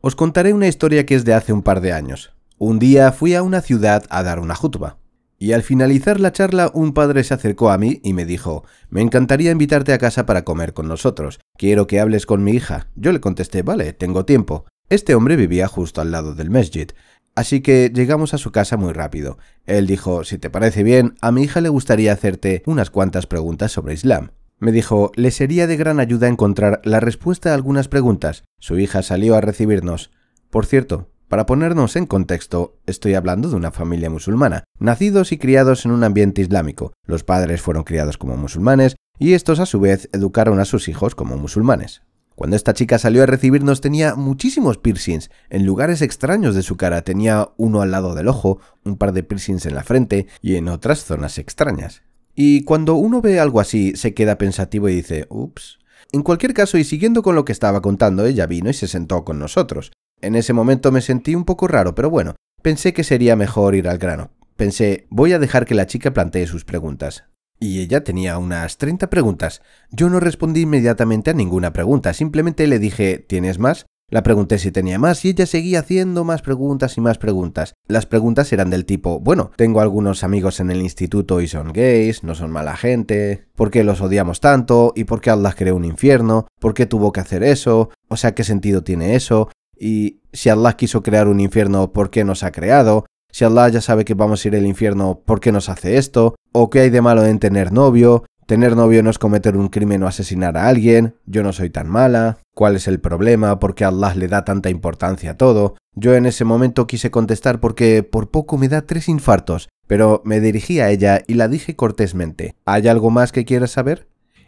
Os contaré una historia que es de hace un par de años. Un día fui a una ciudad a dar una jutba. Y al finalizar la charla un padre se acercó a mí y me dijo, me encantaría invitarte a casa para comer con nosotros, quiero que hables con mi hija. Yo le contesté, vale, tengo tiempo. Este hombre vivía justo al lado del mesjid, así que llegamos a su casa muy rápido. Él dijo, si te parece bien, a mi hija le gustaría hacerte unas cuantas preguntas sobre Islam. Me dijo, le sería de gran ayuda encontrar la respuesta a algunas preguntas. Su hija salió a recibirnos. Por cierto, para ponernos en contexto, estoy hablando de una familia musulmana, nacidos y criados en un ambiente islámico. Los padres fueron criados como musulmanes y estos a su vez educaron a sus hijos como musulmanes. Cuando esta chica salió a recibirnos tenía muchísimos piercings en lugares extraños de su cara. Tenía uno al lado del ojo, un par de piercings en la frente y en otras zonas extrañas. Y cuando uno ve algo así, se queda pensativo y dice, ups. En cualquier caso, y siguiendo con lo que estaba contando, ella vino y se sentó con nosotros. En ese momento me sentí un poco raro, pero bueno, pensé que sería mejor ir al grano. Pensé, voy a dejar que la chica plantee sus preguntas. Y ella tenía unas 30 preguntas. Yo no respondí inmediatamente a ninguna pregunta, simplemente le dije, ¿tienes más? La pregunté si tenía más y ella seguía haciendo más preguntas y más preguntas. Las preguntas eran del tipo, bueno, tengo algunos amigos en el instituto y son gays, no son mala gente, ¿por qué los odiamos tanto? ¿Y por qué Allah creó un infierno? ¿Por qué tuvo que hacer eso? O sea, ¿qué sentido tiene eso? Y si Allah quiso crear un infierno, ¿por qué nos ha creado? Si Allah ya sabe que vamos a ir al infierno, ¿por qué nos hace esto? ¿O qué hay de malo en tener novio? Tener novio no es cometer un crimen o asesinar a alguien, yo no soy tan mala, cuál es el problema, por qué Allah le da tanta importancia a todo. Yo en ese momento quise contestar porque por poco me da tres infartos, pero me dirigí a ella y la dije cortésmente, ¿hay algo más que quieras saber?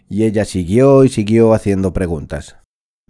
Y ella siguió y siguió haciendo preguntas.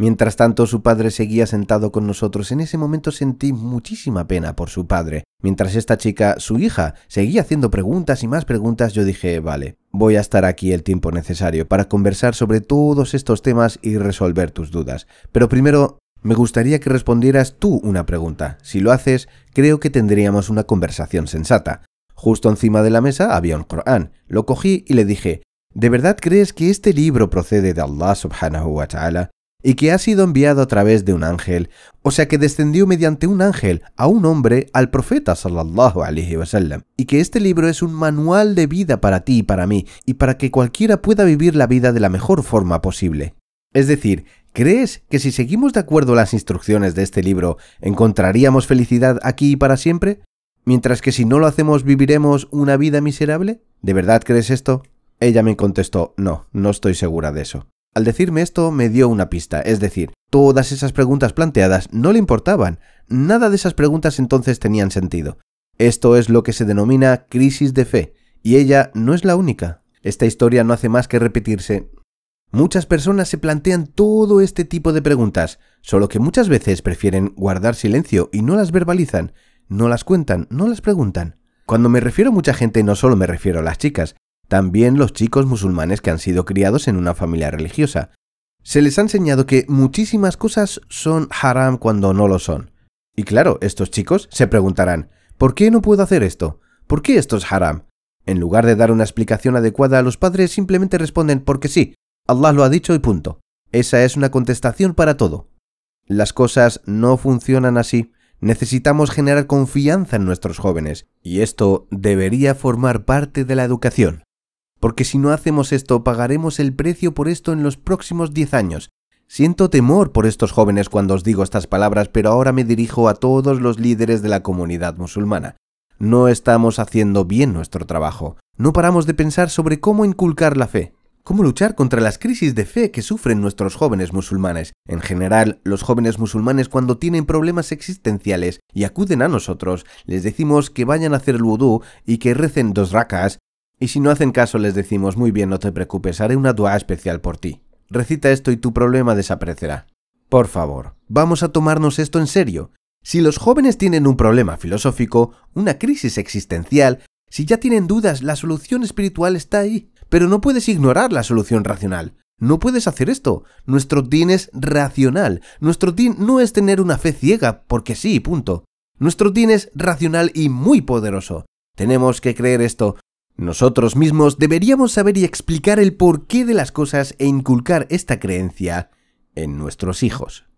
Mientras tanto, su padre seguía sentado con nosotros. En ese momento sentí muchísima pena por su padre. Mientras esta chica, su hija, seguía haciendo preguntas y más preguntas, yo dije, vale, voy a estar aquí el tiempo necesario para conversar sobre todos estos temas y resolver tus dudas. Pero primero, me gustaría que respondieras tú una pregunta. Si lo haces, creo que tendríamos una conversación sensata. Justo encima de la mesa había un Corán. Lo cogí y le dije, ¿de verdad crees que este libro procede de Allah subhanahu wa ta'ala? y que ha sido enviado a través de un ángel, o sea que descendió mediante un ángel a un hombre, al profeta sallallahu alaihi wasallam, y que este libro es un manual de vida para ti y para mí, y para que cualquiera pueda vivir la vida de la mejor forma posible. Es decir, ¿crees que si seguimos de acuerdo las instrucciones de este libro, encontraríamos felicidad aquí y para siempre? Mientras que si no lo hacemos viviremos una vida miserable? ¿De verdad crees esto? Ella me contestó, no, no estoy segura de eso. Al decirme esto me dio una pista, es decir, todas esas preguntas planteadas no le importaban, nada de esas preguntas entonces tenían sentido. Esto es lo que se denomina crisis de fe, y ella no es la única. Esta historia no hace más que repetirse. Muchas personas se plantean todo este tipo de preguntas, solo que muchas veces prefieren guardar silencio y no las verbalizan, no las cuentan, no las preguntan. Cuando me refiero a mucha gente no solo me refiero a las chicas, también los chicos musulmanes que han sido criados en una familia religiosa. Se les ha enseñado que muchísimas cosas son haram cuando no lo son. Y claro, estos chicos se preguntarán, ¿por qué no puedo hacer esto? ¿Por qué esto es haram? En lugar de dar una explicación adecuada a los padres, simplemente responden porque sí, Allah lo ha dicho y punto. Esa es una contestación para todo. Las cosas no funcionan así. Necesitamos generar confianza en nuestros jóvenes, y esto debería formar parte de la educación porque si no hacemos esto pagaremos el precio por esto en los próximos 10 años. Siento temor por estos jóvenes cuando os digo estas palabras, pero ahora me dirijo a todos los líderes de la comunidad musulmana. No estamos haciendo bien nuestro trabajo. No paramos de pensar sobre cómo inculcar la fe, cómo luchar contra las crisis de fe que sufren nuestros jóvenes musulmanes. En general, los jóvenes musulmanes cuando tienen problemas existenciales y acuden a nosotros, les decimos que vayan a hacer el wudú y que recen dos rakas y si no hacen caso les decimos, muy bien, no te preocupes, haré una dua especial por ti. Recita esto y tu problema desaparecerá. Por favor, vamos a tomarnos esto en serio. Si los jóvenes tienen un problema filosófico, una crisis existencial, si ya tienen dudas, la solución espiritual está ahí. Pero no puedes ignorar la solución racional. No puedes hacer esto. Nuestro din es racional. Nuestro din no es tener una fe ciega, porque sí, punto. Nuestro din es racional y muy poderoso. Tenemos que creer esto. Nosotros mismos deberíamos saber y explicar el porqué de las cosas e inculcar esta creencia en nuestros hijos.